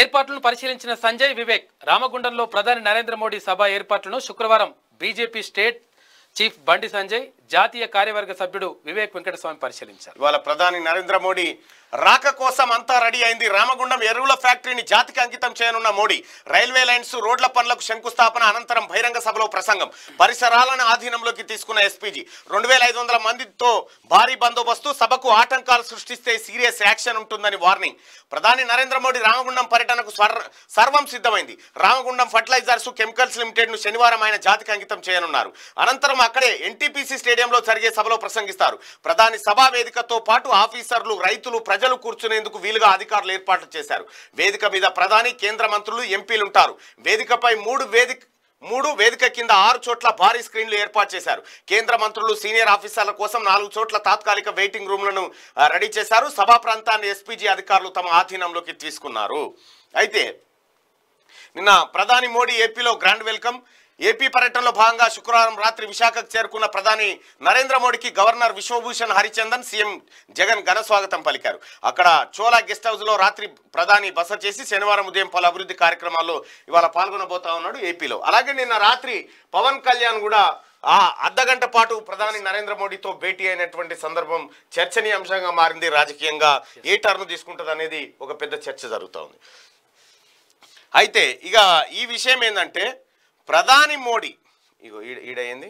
ఏర్పాట్లను పరిశీలించిన సంజయ్ వివేక్ రామగుండంలో ప్రధాని నరేంద్ర మోడీ సభ ఏర్పాట్లను శుక్రవారం బీజేపీ స్టేట్ చీఫ్ బండి సంజయ్ జాతీయ కార్యవర్గ సభ్యుడు వివేక్ వెంకటస్వామి పరిశీలించారు ఇవాళ ప్రధాని నరేంద్ర మోడీ రాక కోసం అంతా రెడీ అయింది రామగుండం ఎరువుల ఫ్యాక్టరీని జాతికి అంకితం చేయనున్న మోడీ రైల్వే లైన్స్ రోడ్ల పనులకు శంకుస్థాపన అనంతరం బహిరంగ సభలో ప్రసంగం పరిసరాలను ఆధీనంలోకి తీసుకున్న ఎస్పీజీ రెండు మందితో భారీ బందోబస్తు సభకు ఆటంకాలు సృష్టిస్తే సీరియస్ యాక్షన్ ఉంటుందని వార్నింగ్ ప్రధాని నరేంద్ర మోడీ రామగుండం పర్యటనకు సర్వం సిద్ధమైంది రామగుండం ఫర్టిలైజర్స్ కెమికల్స్ లిమిటెడ్ ను శనివారం ఆయన జాతికి అంకితం చేయనున్నారు అనంతరం అక్కడే ఎన్టీపీసీ స్టేట్ స్టేడియంలో జరిగే సభలో ప్రసంగిస్తారు ప్రధాని సభా వేదికతో పాటు ఆఫీసర్లు రైతులు ప్రజలు కూర్చునేందుకు వీలుగా అధికారులు ఏర్పాట్లు చేశారు వేదిక మీద ప్రధాని కేంద్ర మంత్రులు ఎంపీలుంటారు వేదికపై మూడు వేదిక మూడు వేదిక కింద ఆరు చోట్ల భారీ స్క్రీన్లు ఏర్పాటు చేశారు కేంద్ర మంత్రులు సీనియర్ ఆఫీసర్ల కోసం నాలుగు చోట్ల తాత్కాలిక వెయిటింగ్ రూమ్లను రెడీ చేశారు సభా ప్రాంతాన్ని ఎస్పీజీ అధికారులు తమ ఆధీనంలోకి తీసుకున్నారు అయితే నిన్న ప్రధాని మోడీ ఏపీలో గ్రాండ్ వెల్కమ్ ఏపీ పర్యటనలో భాగంగా శుక్రవారం రాత్రి విశాఖకు చేరుకున్న ప్రధాని నరేంద్ర మోడీకి గవర్నర్ విశ్వభూషణ్ హరిచందన్ సీఎం జగన్ ఘన స్వాగతం పలికారు అక్కడ చోలా గెస్ట్ హౌస్ లో రాత్రి ప్రధాని బస చేసి శనివారం ఉదయం పలు అభివృద్ధి కార్యక్రమాల్లో ఇవాళ పాల్గొనబోతా ఉన్నాడు ఏపీలో అలాగే నిన్న రాత్రి పవన్ కళ్యాణ్ కూడా ఆ అర్ధగంట పాటు ప్రధాని నరేంద్ర మోడీతో భేటీ అయినటువంటి సందర్భం చర్చనీయాంశంగా మారింది రాజకీయంగా ఏ టర్న్ తీసుకుంటుంది అనేది ఒక పెద్ద చర్చ జరుగుతూ ఉంది అయితే ఇక ఈ విషయం ఏంటంటే ప్రధాని మోడీ ఇగో ఈడయింది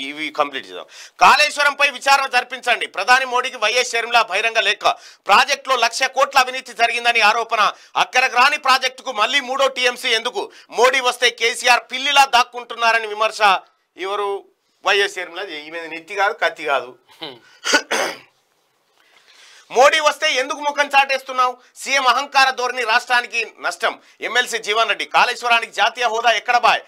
ఇవి కంప్లీట్ చేద్దాం కాళేశ్వరంపై విచారణ జరిపించండి ప్రధాని మోడీకి వైఎస్ షర్మిల బహిరంగ లేఖ ప్రాజెక్టులో లక్ష కోట్ల అవినీతి జరిగిందని ఆరోపణ అక్కరకు రాని ప్రాజెక్టుకు మళ్ళీ మూడో టీఎంసీ ఎందుకు మోడీ వస్తే కేసీఆర్ పిల్లిలా దాక్కుంటున్నారని విమర్శ ఎవరు వైఎస్ ఈ ఈమె నెత్తి కాదు కత్తి కాదు మోడీ వస్తే ఎందుకు ముఖం చాటేస్తున్నావు సీఎం అహంకార ధోరణి రాష్ట్రానికి నష్టం ఎమ్మెల్సీ జీవన్ రెడ్డి కాళేశ్వరానికి జాతీయ హోదా ఎక్కడ బాయ్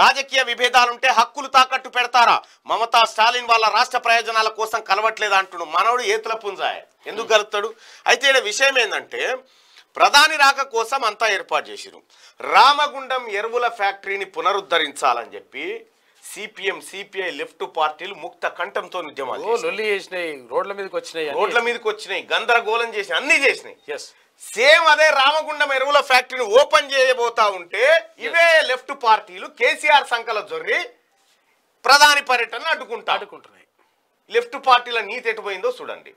రాజకీయ విభేదాలుంటే హక్కులు తాకట్టు పెడతారా మమతా స్టాలిన్ వాళ్ళ రాష్ట్ర ప్రయోజనాల కోసం కలవట్లేదా అంటుడు మనవడు ఏతుల పుంజాయ ఎందుకు కలుపుతాడు అయితే ఇక్కడ విషయం ఏంటంటే ప్రధాని రాక కోసం అంతా ఏర్పాటు చేసిరు రామగుండం ఎరువుల ఫ్యాక్టరీని పునరుద్ధరించాలని చెప్పి సిపిఎం సిపిఐ లెఫ్ట్ పార్టీలు ముక్త కంఠంతో ఉద్యమాలు లొల్లి చేసినాయి రోడ్ల మీదకి వచ్చినాయి రోడ్ల మీదకి వచ్చినాయి గందరగోళం చేసినాయి అన్ని చేసినాయి ఎస్ సేమ్ అదే రామగుండం ఎరువుల ఫ్యాక్టరీని ఓపెన్ చేయబోతా ఉంటే ఇవే లెఫ్ట్ పార్టీలు కేసీఆర్ సంకల జొర్రి ప్రధాని పర్యటన అడ్డుకుంటా అడ్డుకుంటున్నాయి లెఫ్ట్ పార్టీల నీతి ఎటుపోయిందో చూడండి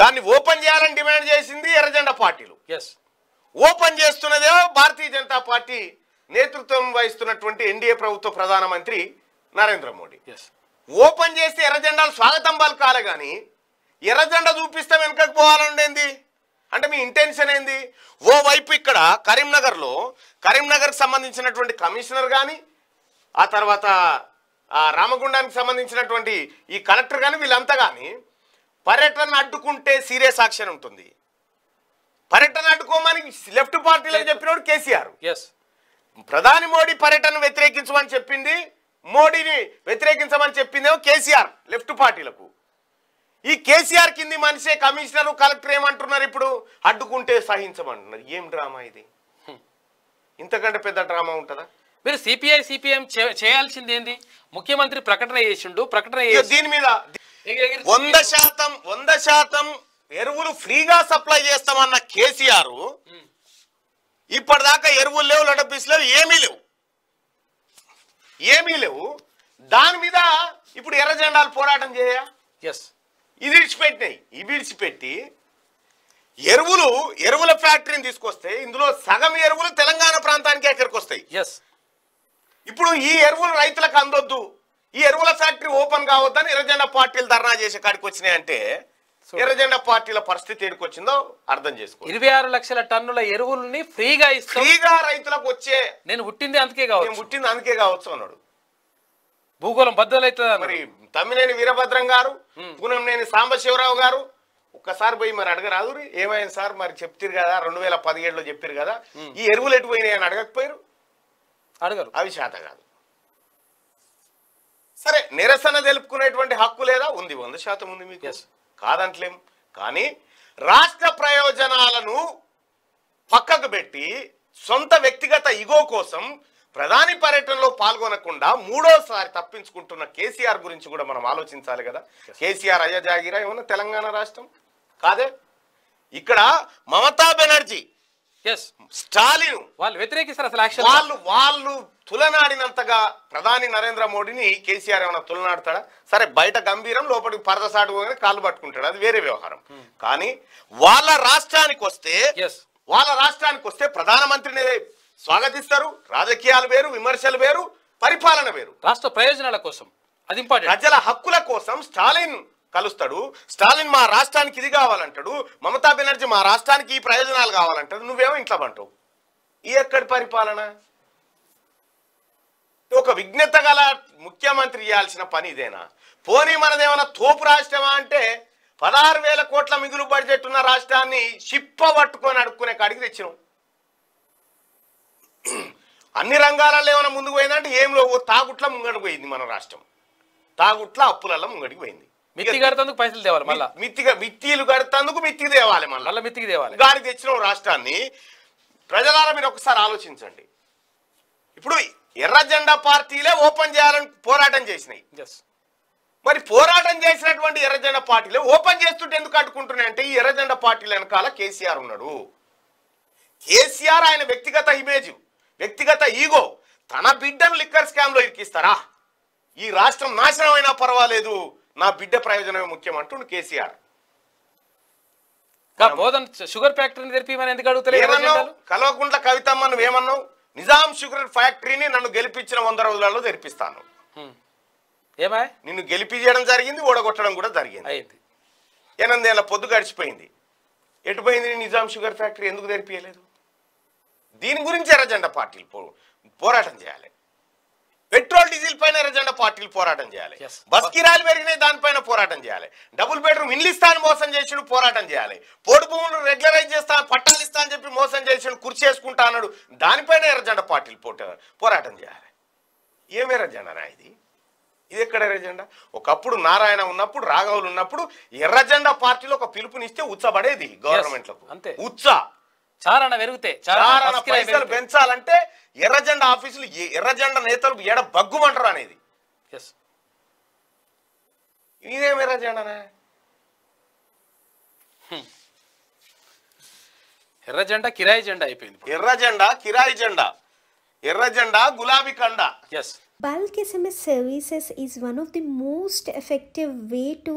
దాన్ని ఓపెన్ చేయాలని డిమాండ్ చేసింది ఎర్రజెండ పార్టీలు ఎస్ ఓపెన్ చేస్తున్నదేమో భారతీయ జనతా పార్టీ నేతృత్వం వహిస్తున్నటువంటి ఎన్డీఏ ప్రభుత్వ ప్రధానమంత్రి నరేంద్ర మోడీ ఓపెన్ చేస్తే ఎర్రజెండాలు స్వాగతం బాలు కాలే కానీ ఎర్రజెండా చూపిస్తే వెనుకకు పోవాలండేంది అంటే మీ ఇంటెన్షన్ ఏంది ఓవైపు ఇక్కడ కరీంనగర్లో కరీంనగర్కి సంబంధించినటువంటి కమిషనర్ కానీ ఆ తర్వాత రామగుండానికి సంబంధించినటువంటి ఈ కలెక్టర్ కానీ వీళ్ళంతా కానీ పర్యటన అడ్డుకుంటే సీరియస్ యాక్షన్ ఉంటుంది పర్యటన అడ్డుకోమని లెఫ్ట్ పార్టీలో చెప్పినోడు కేసీఆర్ ఎస్ ప్రధాని మోడీ పర్యటన వ్యతిరేకించమని చెప్పింది మోడీని వ్యతిరేకించమని చెప్పిందేమో కేసీఆర్ లెఫ్ట్ పార్టీలకు ఈ కేసీఆర్ కింది మనిషే కమిషనర్ కలెక్టర్ ఏమంటున్నారు ఇప్పుడు అడ్డుకుంటే సహించమంటున్నారు ఏం డ్రామా ఇది ఇంతకంటే పెద్ద డ్రామా ఉంటుందా మీరు సిపిఐ సిపిఎం చేయాల్సింది ఏంది ముఖ్యమంత్రి ప్రకటన చేసిండు ప్రకటన దీని మీద వంద శాతం వంద శాతం ఎరువులు ఫ్రీగా సప్లై చేస్తామన్న కేసీఆర్ ఇప్పటిదాకా ఎరువులు లేవు లడపీస్ లేవు ఏమీ లేవు ఏమీ లేవు దాని మీద ఇప్పుడు ఎర్ర జెండాలు పోరాటం చేయ ఎస్ ఇది విడిచిపెట్టినాయి ఇవి విడిచిపెట్టి ఎరువులు ఎరువుల ఫ్యాక్టరీని తీసుకొస్తే ఇందులో సగం ఎరువులు తెలంగాణ ప్రాంతానికి ఎక్కడికి వస్తాయి ఎస్ ఇప్పుడు ఈ ఎరువులు రైతులకు అందొద్దు ఈ ఎరువుల ఫ్యాక్టరీ ఓపెన్ కావద్దని ఎర్రజెండా పార్టీలు ధర్నా చేసే కాడికి వచ్చినాయంటే ఎర్రజెండా పార్టీల పరిస్థితి వచ్చిందో అర్థం చేసుకో ఇరవై ఆరు లక్షల టన్నుల ఎరువుల్ని ఫ్రీగా ఫ్రీగా రైతులకు వచ్చే నేను పుట్టింది అందుకే కావచ్చు పుట్టింది అందుకే కావచ్చు అన్నాడు భూగోళం బద్దలైతుంది మరి తమ్మినేని వీరభద్రం గారు పూనంనేని సాంబశివరావు గారు ఒక్కసారి పోయి మరి అడగరాదు ఏమైంది సార్ మరి చెప్తారు కదా రెండు వేల పదిహేడులో చెప్పారు కదా ఈ ఎరువులు ఎటు పోయినాయి అని అడగకపోయారు అడగరు అవి శాత కాదు సరే నిరసన తెలుపుకునేటువంటి హక్కు లేదా ఉంది వంద శాతం ఉంది మీకు కాదంటలేం కానీ రాష్ట్ర ప్రయోజనాలను పక్కకు పెట్టి సొంత వ్యక్తిగత ఇగో కోసం ప్రధాని పర్యటనలో పాల్గొనకుండా మూడోసారి తప్పించుకుంటున్న కేసీఆర్ గురించి కూడా మనం ఆలోచించాలి కదా కేసీఆర్ అయ్య ఏమన్నా తెలంగాణ రాష్ట్రం కాదే ఇక్కడ మమతా బెనర్జీ స్టాలిన్ వాళ్ళు వ్యతిరేకిస్తారు అసలు యాక్షన్ వాళ్ళు వాళ్ళు తులనాడినంతగా ప్రధాని నరేంద్ర మోడీని కేసీఆర్ ఏమైనా తులనాడతాడా సరే బయట గంభీరం లోపలికి పరదసాటు కాళ్ళు పట్టుకుంటాడు అది వేరే వ్యవహారం hmm. కానీ వాళ్ళ రాష్ట్రానికి వస్తే వాళ్ళ రాష్ట్రానికి వస్తే ప్రధానమంత్రిని స్వాగతిస్తారు రాజకీయాలు వేరు విమర్శలు వేరు పరిపాలన వేరు రాష్ట్ర ప్రయోజనాల కోసం అది ఇంపార్టెంట్ ప్రజల హక్కుల కోసం స్టాలిన్ కలుస్తాడు స్టాలిన్ మా రాష్ట్రానికి ఇది కావాలంటాడు మమతా బెనర్జీ మా రాష్ట్రానికి ఈ ప్రయోజనాలు కావాలంటాడు నువ్వేమో ఇంట్లో అంటావు ఈ ఎక్కడి పరిపాలన ఒక విఘ్నత గల ముఖ్యమంత్రి చేయాల్సిన పని ఇదేనా పోనీ మనదేమైనా తోపు రాష్ట్రమా అంటే పదహారు వేల కోట్ల మిగులు బడ్జెట్ ఉన్న రాష్ట్రాన్ని చిప్ప పట్టుకొని అడుక్కునే కాడికి తెచ్చినాం అన్ని రంగాలలో ఏమైనా ముందుకు పోయిందంటే ఏం లేవు తాగుట్ల ముంగడికి పోయింది మన రాష్ట్రం తాగుట్ల అప్పులలో ముంగడికి పోయింది మిత్తి కడతందుకు పైసలు తేవాలి మళ్ళీ మిత్తిగా మిత్తిలు కడతందుకు మిత్తికి తేవాలి మళ్ళీ మళ్ళీ మిత్తికి తేవాలి గాలి తెచ్చిన రాష్ట్రాన్ని ప్రజలారా మీరు ఒకసారి ఆలోచించండి ఇప్పుడు ఎర్ర జెండా పార్టీలే ఓపెన్ చేయాలని పోరాటం చేసినాయి మరి పోరాటం చేసినటువంటి ఎర్రజెండ పార్టీలు ఓపెన్ చేస్తుంటే ఎందుకు అంటే ఈ ఎర్రజెండ పార్టీల వెనకాల కేసీఆర్ ఉన్నాడు కేసీఆర్ ఆయన వ్యక్తిగత ఇమేజ్ వ్యక్తిగత ఈగో తన బిడ్డను లిక్కర్ స్కామ్లో ఇరికిస్తారా ఈ రాష్ట్రం నాశనమైనా పర్వాలేదు నా బిడ్డ ప్రయోజనమే ముఖ్యం అంటుండు కేసీఆర్ షుగర్ ఫ్యాక్టరీని తెరిపిమని ఎందుకు అడుగుతలేదు కలవకుండా కవితమ్మ నువ్వేమన్నావు నిజాం షుగర్ ఫ్యాక్టరీని నన్ను గెలిపించిన వంద రోజులలో తెరిపిస్తాను ఏమా నిన్ను గెలిపి చేయడం జరిగింది ఓడగొట్టడం కూడా జరిగింది అయింది ఎనిమిదేళ్ళ పొద్దు గడిచిపోయింది ఎటుపోయింది నిజాం షుగర్ ఫ్యాక్టరీ ఎందుకు తెరిపియలేదు దీని గురించి ఎర్రజెండా పార్టీలు పోరాటం చేయాలి పెట్రోల్ డీజిల్ పైన ఎర్రజెండ పార్టీలు పోరాటం చేయాలి బస్ కిరాయిలు పెరిగినాయి దానిపైన పోరాటం చేయాలి డబుల్ బెడ్రూమ్ ఇల్లు ఇస్తాను మోసం చేసి పోరాటం చేయాలి పోటు భూములు రెగ్యులరైజ్ చేస్తాను పట్టాలు ఇస్తాను చెప్పి మోసం చేసి కృషి చేసుకుంటా అన్నాడు దానిపైన ఎర్రజెండ పార్టీలు పోరాటం చేయాలి ఏం ఎర్రజెండనా ఇది ఇది ఎక్కడ ఎర్రజెండా ఒకప్పుడు నారాయణ ఉన్నప్పుడు రాఘవులు ఉన్నప్పుడు ఎర్రజెండా పార్టీలో ఒక పిలుపునిస్తే ఉచ్చబడేది గవర్నమెంట్లకు అంతే ఉచ్చ చారణ పెరిగితే చారణ పైసలు పెంచాలంటే ఎర్రజెండా ఆఫీసులు ఎర్రజెండా నేతలు ఎడ బగ్గుమంటారు అనేది ఎస్ ఇదేం ఎర్రజెండానే కిరాయి జెండా అయిపోయింది ఎర్ర జెండా కిరాయి జెండా ఎర్ర జెండా గులాబీ కండ ఎస్ bulk SMS services is one of the most effective way to